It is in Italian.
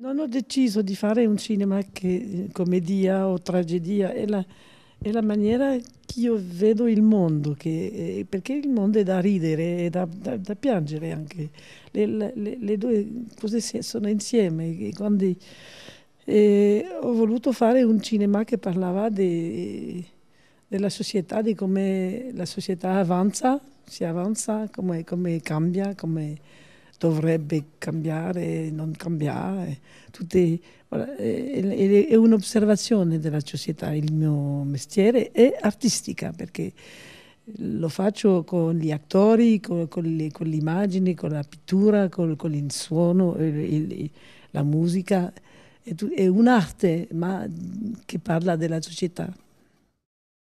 Non ho deciso di fare un cinema che eh, commedia o tragedia, è la, è la maniera che io vedo il mondo, che, eh, perché il mondo è da ridere e da, da, da, piangere anche. Le, le, le, due cose sono insieme. E quando, eh, ho voluto fare un cinema che parlava di, della società, di come la società avanza, si avanza, come, come cambia, come dovrebbe cambiare, non cambiare. Tutte, è un'osservazione della società, il mio mestiere è artistica perché lo faccio con gli attori, con, con le, immagini, con la pittura, con, con il suono, il, il, la musica. È, è un'arte ma che parla della società.